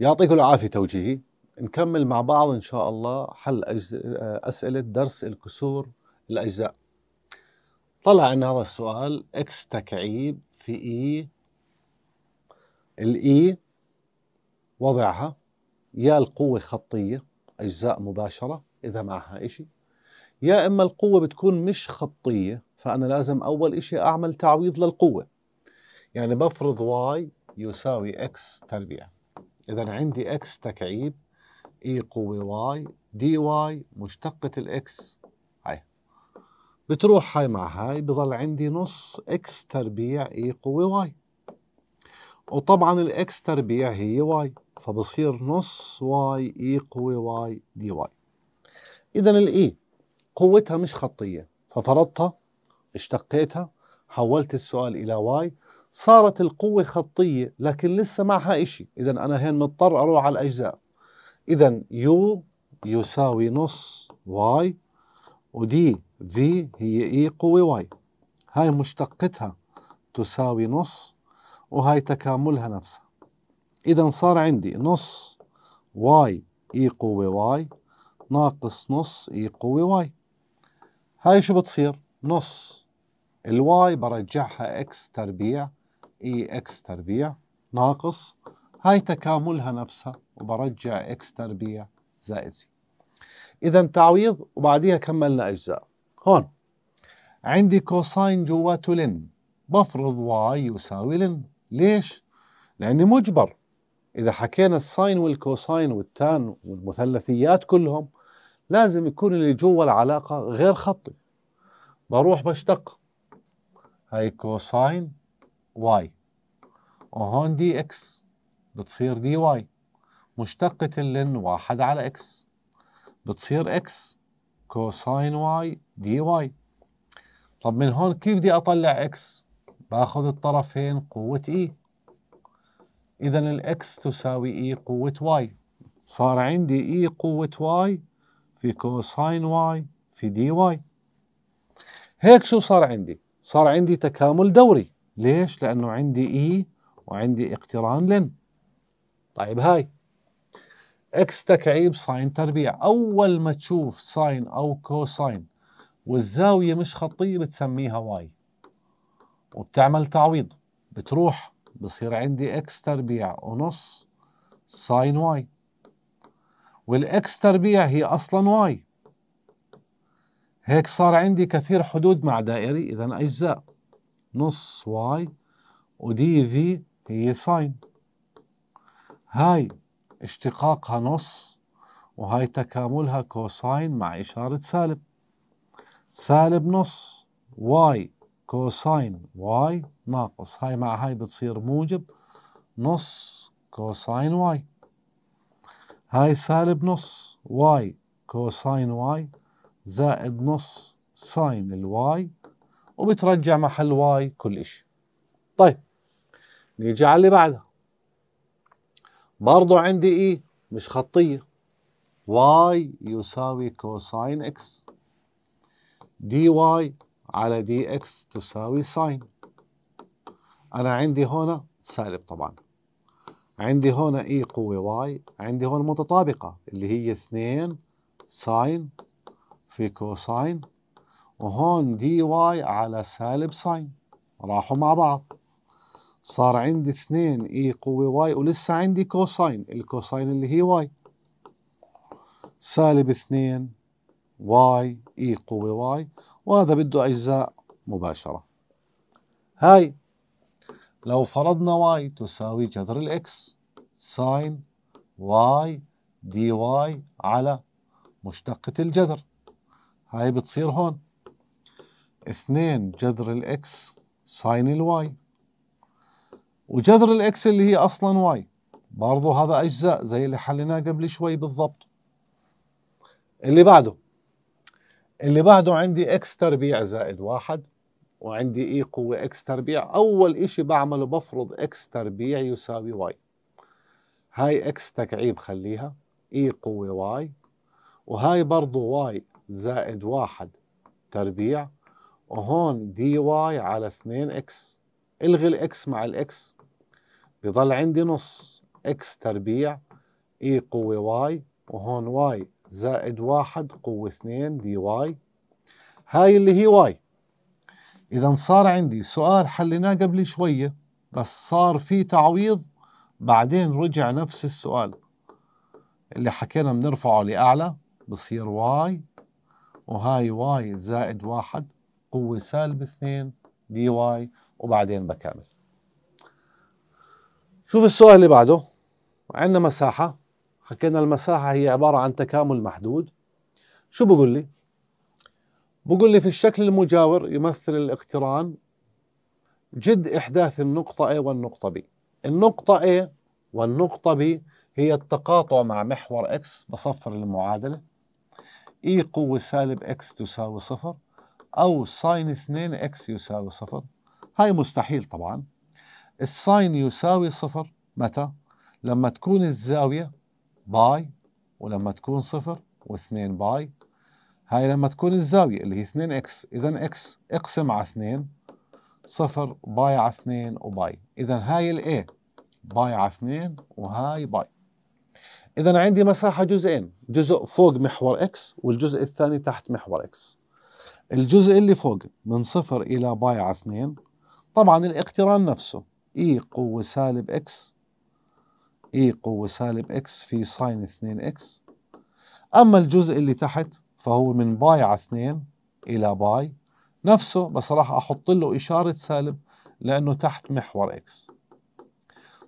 يعطيكم العافية توجيهي نكمل مع بعض إن شاء الله حل أجز... أسئلة درس الكسور الأجزاء طلع عندنا هذا السؤال اكس تكعيب في اي e. الاي e وضعها يا القوة خطية أجزاء مباشرة إذا معها إشي يا إما القوة بتكون مش خطية فأنا لازم أول إشي أعمل تعويض للقوة يعني بفرض واي يساوي اكس تربيع اذا عندي اكس تكعيب اي e قوه واي دي واي مشتقه الاكس هاي بتروح هاي مع هاي بضل عندي نص اكس تربيع اي e قوه واي وطبعا الاكس تربيع هي واي فبصير نص واي اي e قوه واي دي واي اذا الاي قوتها مش خطيه ففرضتها اشتقيتها حولت السؤال الى واي صارت القوة خطية لكن لسه معها إشي إذا أنا هين مضطر أروح على الأجزاء إذا يو يساوي نص واي ودي في هي إي e قوة واي هاي مشتقتها تساوي نص وهاي تكاملها نفسها إذا صار عندي نص واي إي e قوة واي ناقص نص إي e قوة واي هاي شو بتصير؟ نص الواي برجعها إكس تربيع اي اكس تربيع ناقص هاي تكاملها نفسها وبرجع اكس تربيع زائد زي اذا تعويض وبعديها كملنا اجزاء هون عندي كوساين جواته لن بفرض واي يساوي لن ليش؟ لاني مجبر اذا حكينا الساين والكوساين والتان والمثلثيات كلهم لازم يكون اللي جوا العلاقه غير خطي بروح بشتق هاي كوساين واي وهون دي اكس بتصير دي واي مشتقة لن واحد على اكس بتصير اكس كوساين واي دي واي طب من هون كيف بدي اطلع اكس باخذ الطرفين قوة اي اذا الاكس تساوي اي قوة واي صار عندي اي قوة واي في كوساين واي في دي واي هيك شو صار عندي صار عندي تكامل دوري ليش لانه عندي اي وعندي اقتران لن طيب هاي اكس تكعيب ساين تربيع اول ما تشوف ساين او كوساين والزاويه مش خطيه بتسميها واي وبتعمل تعويض بتروح بصير عندي اكس تربيع ونص ساين واي والاكس تربيع هي اصلا واي هيك صار عندي كثير حدود مع دائري اذا اجزاء نص واي ودي في هي ساين هاي اشتقاقها نص وهاي تكاملها كوساين مع إشارة سالب سالب نص واي كوساين واي ناقص هاي مع هاي بتصير موجب نص كوساين واي هاي سالب نص واي كوساين واي زائد نص ساين الواي وبترجع محل واي كل شيء طيب نيجي على اللي بعدها برضو عندي اي مش خطية y يساوي كوساين x دي واي على دي اكس تساوي ساين انا عندي هنا سالب طبعا عندي هنا اي قوة واي عندي هون متطابقة اللي هي اثنين ساين في كوساين وهون دي واي على سالب ساين راحوا مع بعض صار عندي اثنين اي e قوة واي ولسه عندي كوساين الكوساين اللي هي واي سالب اثنين واي اي e قوة واي وهذا بده أجزاء مباشرة هاي لو فرضنا واي تساوي جذر الاكس ساين واي دي واي على مشتقة الجذر هاي بتصير هون اثنين جذر الاكس ساين الواي وجذر الاكس اللي هي اصلا واي برضو هذا اجزاء زي اللي حليناه قبل شوي بالضبط اللي بعده اللي بعده عندي اكس تربيع زائد واحد وعندي اي قوة اكس تربيع اول اشي بعمله بفرض اكس تربيع يساوي واي هاي اكس تكعيب خليها اي قوة واي وهاي برضو واي زائد واحد تربيع وهون دي واي على اثنين اكس الغي الاكس مع الاكس بضل عندي نص اكس تربيع اي e قوة واي وهون واي زائد واحد قوة اثنين دي واي هاي اللي هي واي إذا صار عندي سؤال حليناه قبل شوية بس صار في تعويض بعدين رجع نفس السؤال اللي حكينا بنرفعه لأعلى بصير واي وهاي واي زائد واحد قوة سالب اثنين دي واي وبعدين بكامل شوف السؤال اللي بعده عندنا مساحة حكينا المساحة هي عبارة عن تكامل محدود شو بقول لي؟ بقول لي في الشكل المجاور يمثل الاقتران جد إحداث النقطة A والنقطة B النقطة A والنقطة B هي التقاطع مع محور X بصفر المعادلة E قوة سالب X تساوي صفر أو ساين 2 X يساوي صفر هاي مستحيل طبعاً الساين يساوي صفر متى؟ لما تكون الزاوية باي ولما تكون صفر واثنين باي هاي لما تكون الزاوية اللي هي اثنين اكس اذا اكس اقسم على اثنين صفر باي على اثنين وباي اذا هاي الاي باي على اثنين وهاي باي اذا عندي مساحة جزئين جزء فوق محور اكس والجزء الثاني تحت محور اكس الجزء اللي فوق من صفر الى باي على اثنين طبعا الاقتران نفسه اي e قوة سالب اكس اي e قوة سالب اكس في ساين 2 اكس اما الجزء اللي تحت فهو من باي على 2 الى باي نفسه بس راح احط له اشارة سالب لانه تحت محور اكس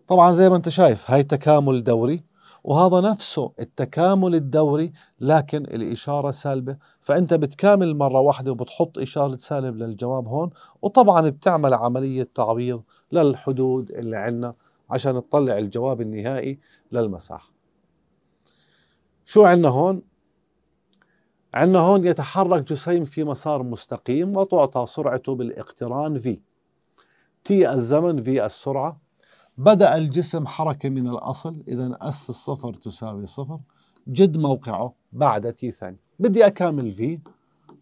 طبعا زي ما انت شايف هاي تكامل دوري وهذا نفسه التكامل الدوري لكن الإشارة سالبة فأنت بتكامل مرة واحدة وبتحط إشارة سالب للجواب هون وطبعا بتعمل عملية تعويض للحدود اللي عندنا عشان تطلع الجواب النهائي للمساحة شو عندنا هون؟ عندنا هون يتحرك جسيم في مسار مستقيم وتعطى سرعته بالاقتران في تي الزمن في السرعة بدأ الجسم حركة من الأصل إذا أس الصفر تساوي صفر جد موقعه بعد تي ثاني بدي أكامل في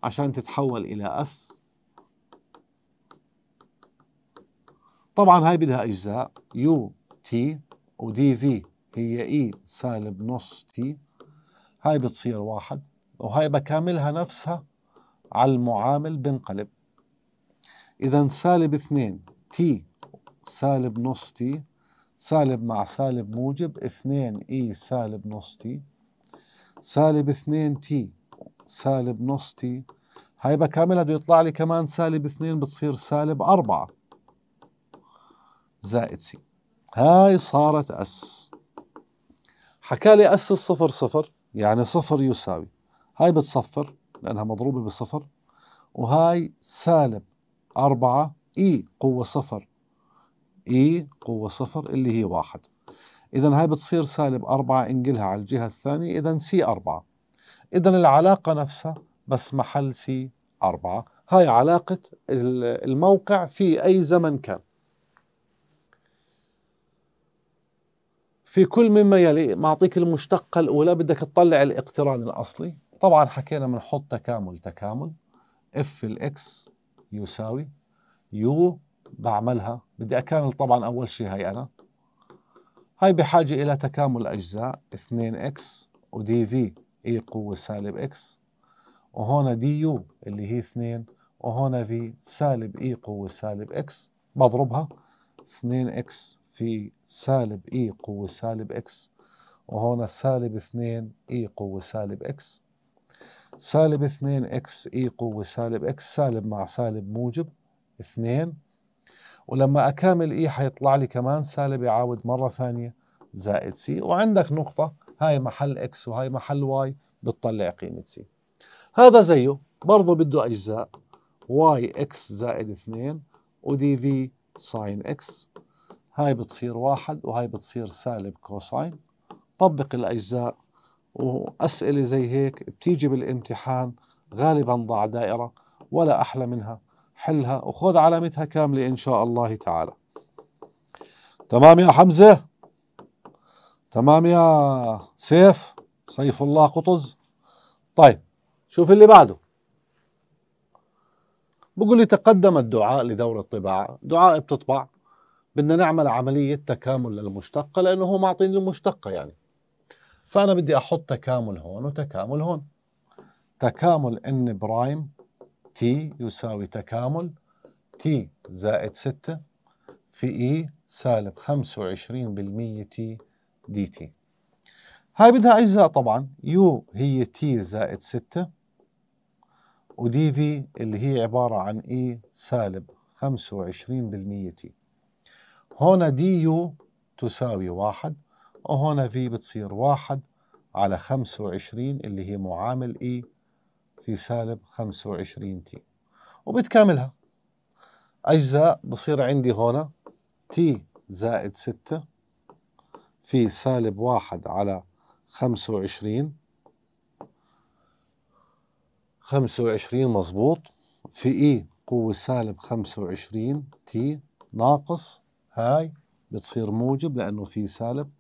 عشان تتحول إلى أس طبعا هاي بدها اجزاء يو تي ودي في هي اي e سالب نص تي هاي بتصير واحد وهاي بكاملها نفسها على المعامل بنقلب اذا سالب اثنين تي سالب نص تي سالب مع سالب موجب اثنين اي e سالب نص تي سالب اثنين تي سالب نص تي هاي بكاملها بده يطلع لي كمان سالب اثنين بتصير سالب أربعة زائد سي هاي صارت اس حكى لي اس الصفر صفر يعني صفر يساوي هاي بتصفر لأنها مضروبة بصفر وهاي سالب أربعة إي e قوة صفر إي e قوة صفر اللي هي واحد إذا هاي بتصير سالب أربعة انقلها على الجهة الثانية إذا سي أربعة إذا العلاقة نفسها بس محل سي أربعة هاي علاقة الموقع في أي زمن كان في كل مما يلي معطيك المشتقة الأولى بدك تطلع الاقتران الأصلي طبعا حكينا بنحط تكامل تكامل اف الاكس يساوي يو بعملها بدي أكامل طبعا أول شيء هي أنا هاي بحاجة إلى تكامل أجزاء 2x ودي في اي قوة سالب x وهنا دي يو اللي هي 2 وهنا في سالب اي e قوة سالب x بضربها 2x في سالب اي e قوة سالب اكس وهون سالب اثنين اي e قوة سالب اكس سالب اثنين اكس اي e قوة سالب اكس سالب مع سالب موجب اثنين ولما اكامل اي حيطلع لي كمان سالب يعاود مرة ثانية زائد سي وعندك نقطة هاي محل اكس وهاي محل واي بتطلع قيمة سي هذا زيه برضه بده اجزاء واي اكس زائد اثنين ودي في ساين اكس هاي بتصير واحد وهاي بتصير سالب كوساين طبق الأجزاء وأسئلة زي هيك بتيجي بالامتحان غالبا ضع دائرة ولا أحلى منها حلها وخذ علامتها كاملة إن شاء الله تعالى تمام يا حمزة تمام يا سيف سيف الله قطز طيب شوف اللي بعده بقول لي تقدم الدعاء لدورة الطباعة دعاء بتطبع بدنا نعمل عملية تكامل للمشتقة لأنه هو معطيني المشتقة يعني فأنا بدي أحط تكامل هون وتكامل هون تكامل n برايم t يساوي تكامل t زائد 6 في e سالب 25% t dt هاي بدها أجزاء طبعا u هي t زائد 6 ودي في اللي هي عبارة عن e سالب 25% t هون دي يو تساوي واحد وهون في بتصير واحد على خمسة وعشرين اللي هي معامل اي e في سالب خمسة وعشرين تي وبتكاملها أجزاء بصير عندي هون تي زائد ستة في سالب واحد على خمسة وعشرين خمسة وعشرين مظبوط في اي e قوة سالب خمسة وعشرين تي ناقص هاي بتصير موجب لأنه في سالب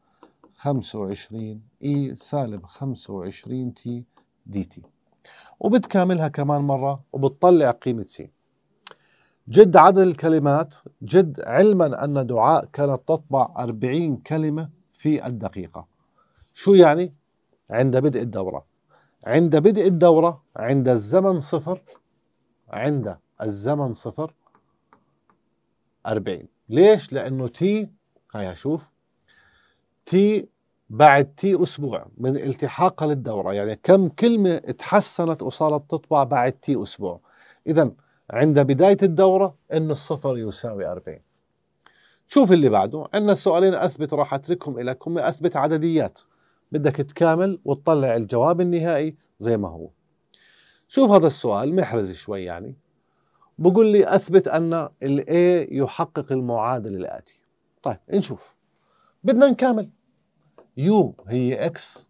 25 اي سالب 25 تي دي تي وبتكاملها كمان مرة وبتطلع قيمة سي جد عدد الكلمات جد علما أن دعاء كانت تطبع 40 كلمة في الدقيقة شو يعني؟ عند بدء الدورة عند بدء الدورة عند الزمن صفر عند الزمن صفر 40 ليش؟ لأنه تي هيا شوف تي بعد تي أسبوع من التحاقها للدورة يعني كم كلمة تحسنت وصارت تطبع بعد تي أسبوع إذا عند بداية الدورة أن الصفر يساوي 40 شوف اللي بعده عندنا سؤالين أثبت راح أتركهم لكم أثبت عدديات بدك تكامل وتطلع الجواب النهائي زي ما هو شوف هذا السؤال محرز شوي يعني بقول لي اثبت ان الاي يحقق المعادله الاتي طيب نشوف بدنا نكمل يو هي اكس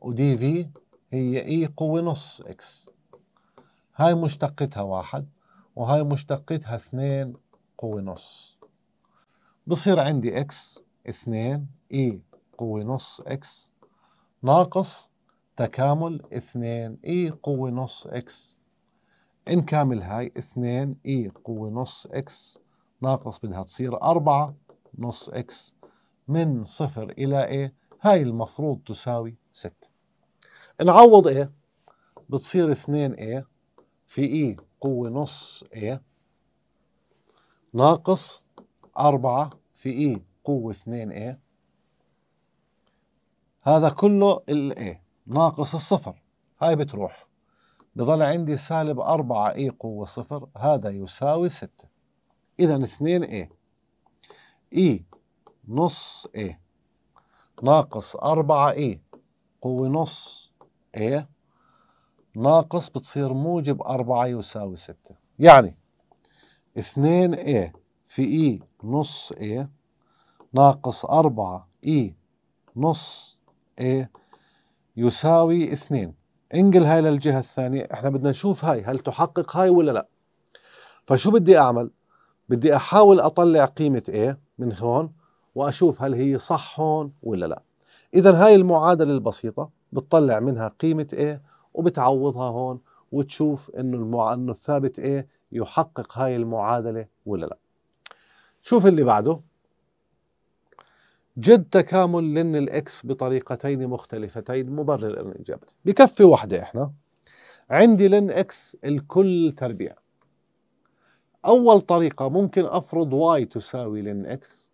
ودي في هي اي e قوه نص اكس هاي مشتقتها واحد وهاي مشتقتها اثنين قوه نص بصير عندي اكس اثنين اي e قوه نص اكس ناقص تكامل اثنين اي e قوه نص اكس ان كامل هاي 2 اي قوة نص اكس ناقص بدها تصير 4 نص اكس من صفر الى ايه هاي المفروض تساوي 6 نعوض ايه بتصير 2 اي في اي قوة نص اي ناقص 4 في اي قوة 2 اي هذا كله الاي ناقص الصفر هاي بتروح بظل عندي سالب 4 اي قوة صفر هذا يساوي 6 إذا 2 اي اي نص اي ناقص 4 اي قوة نص اي ناقص بتصير موجب 4 يساوي 6 يعني 2 اي في اي نص اي ناقص 4 اي نص اي يساوي 2 انقل هاي للجهه الثانيه احنا بدنا نشوف هاي هل تحقق هاي ولا لا فشو بدي اعمل بدي احاول اطلع قيمه A من هون واشوف هل هي صح هون ولا لا اذا هاي المعادله البسيطه بتطلع منها قيمه A وبتعوضها هون وتشوف انه المع... الثابت A يحقق هاي المعادله ولا لا شوف اللي بعده جد تكامل لن الاكس بطريقتين مختلفتين مبرر ان اجابتي بكفي واحده احنا عندي لن اكس الكل تربيع اول طريقه ممكن افرض واي تساوي لن اكس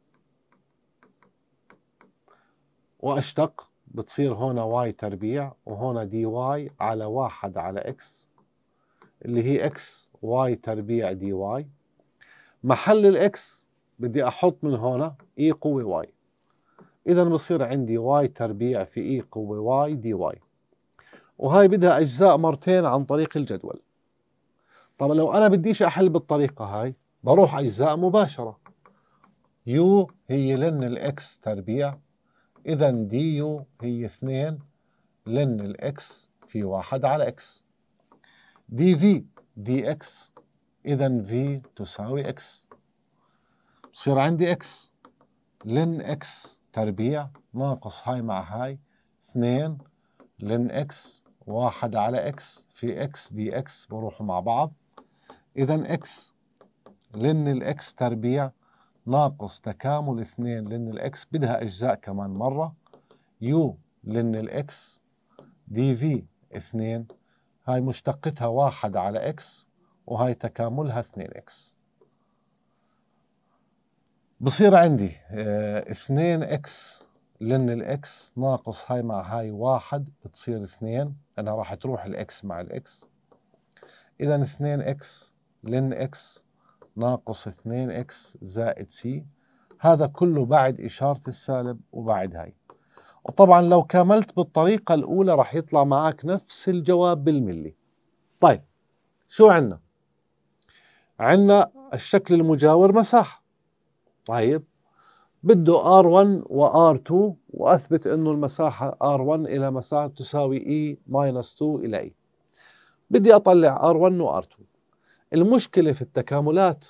واشتق بتصير هنا واي تربيع وهنا دي واي على واحد على اكس اللي هي اكس واي تربيع دي واي محل الاكس بدي احط من هنا اي e قوه واي إذا بصير عندي واي تربيع في إي قوة واي دي واي وهاي بدها أجزاء مرتين عن طريق الجدول طب لو أنا بديش أحل بالطريقة هاي بروح أجزاء مباشرة يو هي لن الإكس تربيع إذا دي يو هي 2 لن الإكس في 1 على إكس دي في دي إكس إذا في تساوي إكس بصير عندي إكس لن إكس تربيع ناقص هاي مع هاي 2 لن اكس واحد على اكس في اكس دي اكس بروحوا مع بعض اذا اكس لن الاكس تربيع ناقص تكامل 2 لن الاكس بدها اجزاء كمان مره يو لن الاكس دي في 2 هاي مشتقتها واحد على اكس وهاي تكاملها 2 اكس بصير عندي 2 آه، اكس لان الاكس ناقص هاي مع هاي واحد بتصير اثنين انا راح تروح الاكس مع الاكس اذا 2 اكس لان اكس ناقص 2 اكس زائد سي هذا كله بعد اشاره السالب وبعد هاي وطبعا لو كملت بالطريقه الاولى راح يطلع معك نفس الجواب بالملي طيب شو عندنا عندنا الشكل المجاور مساحه طيب بده R1 و R2 وأثبت أنه المساحة R1 إلى مساحة تساوي E ماينس 2 إلى اي e. بدي أطلع R1 و R2 المشكلة في التكاملات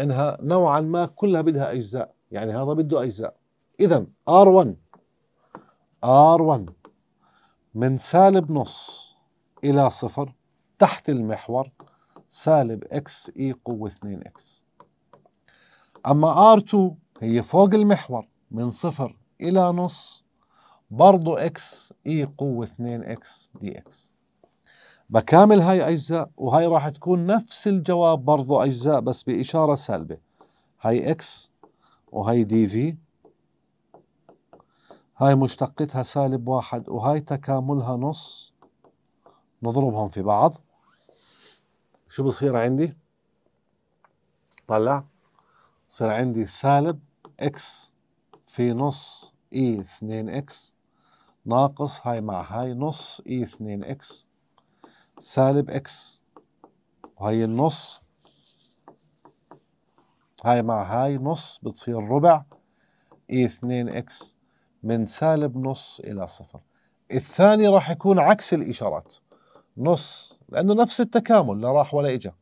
أنها نوعا ما كلها بدها أجزاء يعني هذا بده أجزاء إذا R1 R1 من سالب نص إلى صفر تحت المحور سالب x اي e قوة 2x أما R2 هي فوق المحور من صفر إلى نص برضو X E قوة 2X dx بكامل هاي أجزاء وهاي راح تكون نفس الجواب برضو أجزاء بس بإشارة سالبة هاي X وهاي DV هاي مشتقتها سالب واحد وهاي تكاملها نص نضربهم في بعض شو بصير عندي طلع صار عندي سالب اكس في نص اي 2 اكس ناقص هاي مع هاي نص اي 2 اكس سالب اكس وهي النص هاي مع هاي نص بتصير ربع اي 2 اكس من سالب نص الى صفر الثاني راح يكون عكس الاشارات نص لانه نفس التكامل لا راح ولا اجا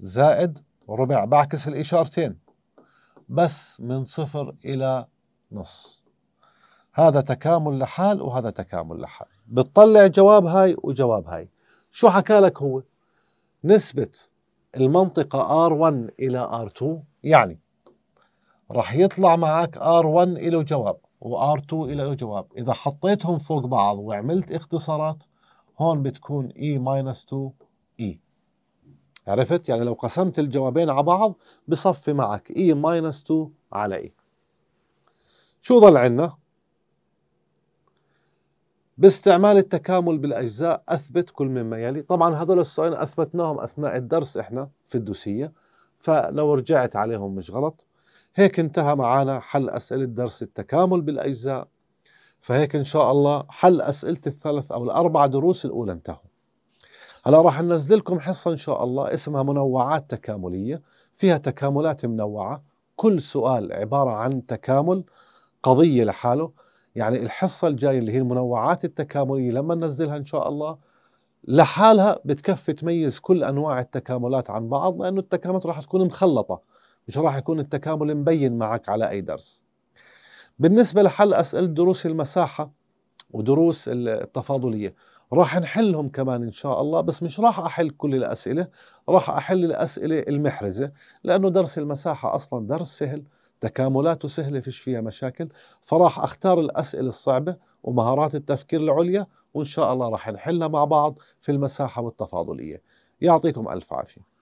زائد ربع بعكس الاشارتين بس من صفر إلى نص هذا تكامل لحال وهذا تكامل لحال بتطلع جواب هاي وجواب هاي شو حكى لك هو نسبة المنطقة R1 إلى R2 يعني رح يطلع معك R1 إلى جواب و2 إلى جواب إذا حطيتهم فوق بعض وعملت اختصارات هون بتكون E-2 عرفت يعني لو قسمت الجوابين على بعض بصفي معك اي ماينس 2 على اي e. شو ضل عندنا باستعمال التكامل بالاجزاء اثبت كل مما يلي طبعا هذول السؤالين اثبتناهم اثناء الدرس احنا في الدوسيه فلو رجعت عليهم مش غلط هيك انتهى معنا حل اسئله درس التكامل بالاجزاء فهيك ان شاء الله حل اسئله الثلاث او الاربع دروس الاولى انتهوا هلا راح ننزل لكم حصه ان شاء الله اسمها منوعات تكامليه فيها تكاملات منوعه كل سؤال عباره عن تكامل قضيه لحاله يعني الحصه الجايه اللي هي المنوعات التكامليه لما ننزلها ان شاء الله لحالها بتكفي تميز كل انواع التكاملات عن بعض لانه التكاملات راح تكون مخلطه مش راح يكون التكامل مبين معك على اي درس بالنسبه لحل اسئله دروس المساحه ودروس التفاضليه راح نحلهم كمان إن شاء الله بس مش راح أحل كل الأسئلة راح أحل الأسئلة المحرزة لأنه درس المساحة أصلا درس سهل تكاملاته سهلة فيش فيها مشاكل فراح أختار الأسئلة الصعبة ومهارات التفكير العليا وإن شاء الله راح نحلها مع بعض في المساحة والتفاضلية يعطيكم ألف عافية